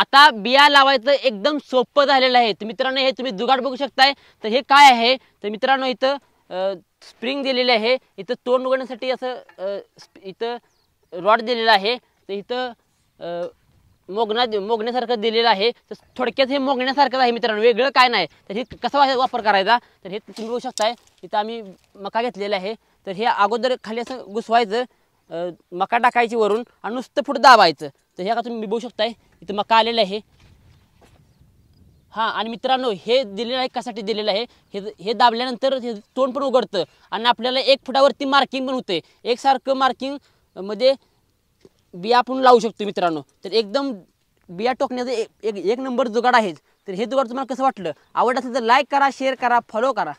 आता बिया लावायचं एकदम सोपं झालेलं आहे तर मित्रांनो हे तुम्ही जुगाड बघू शकताय तर हे काय आहे तर मित्रांनो इथं स्प्रिंग दिलेले आहे इथं तोंड उघडण्यासाठी असं इथं रॉड दिलेलं आहे तर इथं मोगण्या मोगण्यासारखं दिलेलं आहे तर थोडक्यात हे मोगण्यासारखं आहे मित्रांनो वेगळं काय नाही तर हे कसा वापर करायचा तर हे तुम्ही बघू शकताय इथं आम्ही मका घेतलेला आहे तर हे अगोदर खाली असं घुसवायचं मका टाकायची वरून आणि नुसतं फुट दाबायचं तर हे का तुम्ही बघू शकताय इथं मका आलेलं आहे हां आणि मित्रांनो हे दिलेलं आहे कशासाठी दिलेलं आहे हे हे दाबल्यानंतर हे तोंड पण उघडतं आणि आपल्याला एक फुटावरती मार्किंग पण होते एकसारखं मध्ये बिया आपण लावू शकतो मित्रांनो तर एकदम बिया टोकण्याचं एक एक नंबर जुगाड आहेच तर हे जुगाड तुम्हाला कसं वाटलं आवडत असेल तर लाईक करा शेअर करा फॉलो करा